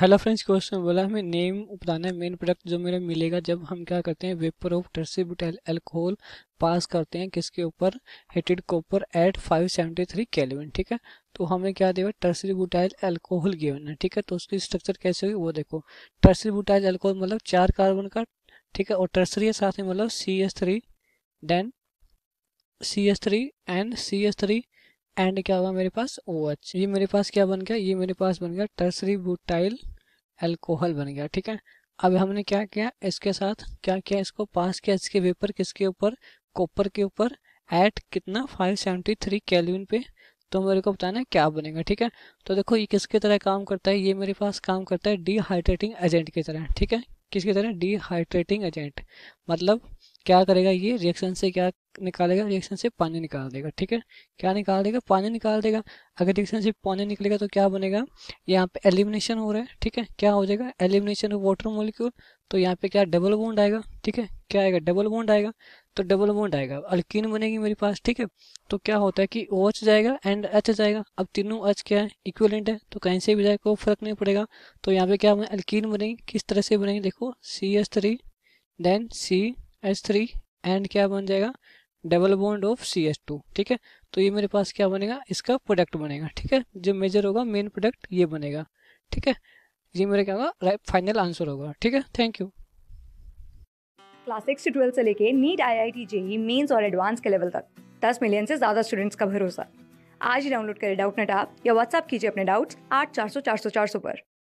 Hello friends question बोला हमें name बताना है मेन प्रोडक्ट जो मेरा मिलेगा जब हम क्या करते हैं vapour of tertbutyl alcohol pass करते हैं किसके ऊपर हीटेड कॉपर एट 573 केल्विन ठीक है तो हमें क्या देगा टर्सीबुटाइल अल्कोहल गिवन है ठीक है तो उसकी स्ट्रक्चर कैसे होगी वो देखो टर्सीबुटाइल अल्कोहल मतलब चार कार्बन का ठीक है और टर्सरी है साथ में मतलब C S three then C S three and C S three and क्या होगा मेरे पास ओ OH. ये मेरे पास क्या बन गया ये मेरे पास बन गया टर्सरी बुटाइल एल्कोहल बन गया ठीक है अब हमने क्या किया इसके साथ क्या किया इसको पास किया इसके वेपर किसके ऊपर कॉपर के ऊपर एट कितना 573 केल्विन पे तो मेरे को बताना है क्या बनेगा ठीक है तो देखो ये किसके तरह काम करता है ये मेरे पास काम करता है डिहाइड्रेटिंग एजेंट की तरह ठीक है किसकी तरह डिहाइड्रेटिंग एजेंट मतलब क्या करेगा ये रिएक्शन से क्या निकालेगा रिएक्शन से पानी निकाल देगा ठीक है क्या निकाल देगा पानी निकाल देगा अगर रिएक्शन से पानी निकलेगा तो क्या बनेगा यहाँ पे एलिमिनेशन हो रहा है ठीक है क्या हो जाएगा एलिमिनेशन ऑफ वाटर मोलिक्यूल तो यहाँ पे क्या डबल बॉन्ड आएगा ठीक है क्या आएगा डबल बॉन्ड आएगा तो डबल बॉन्ड आएगा अल्किन बनेगी मेरे पास ठीक है तो क्या होता है कि ओ OH एच जाएगा एंड एच जाएगा अब तीनों एच क्या है इक्वलेंट है तो कहीं से भी जाएगा कोई फर्क नहीं पड़ेगा तो यहाँ पे क्या अल्किन बनेगी किस तरह से बनेगी देखो C S three then C H three and क्या बन जाएगा double bond of C H two ठीक है तो ये मेरे पास क्या बनेगा इसका प्रोडक्ट बनेगा ठीक है जो मेजर होगा मेन प्रोडक्ट ये बनेगा ठीक है ये मेरा क्या होगा फाइनल आंसर होगा ठीक है थैंक यू क्लास सिक्स से ट्वेल्थ से लेके NEET I I T JEE mains और एडवांस के लेवल तक दस मिलियन से ज़्यादा स्टूडेंट्स का भरोसा आज ही डाउनलोड करें डाउट नेट आप या व्हाट्सअप कीजिए अपने डाउट्स आठ चार सौ चार सौ चार सौ पर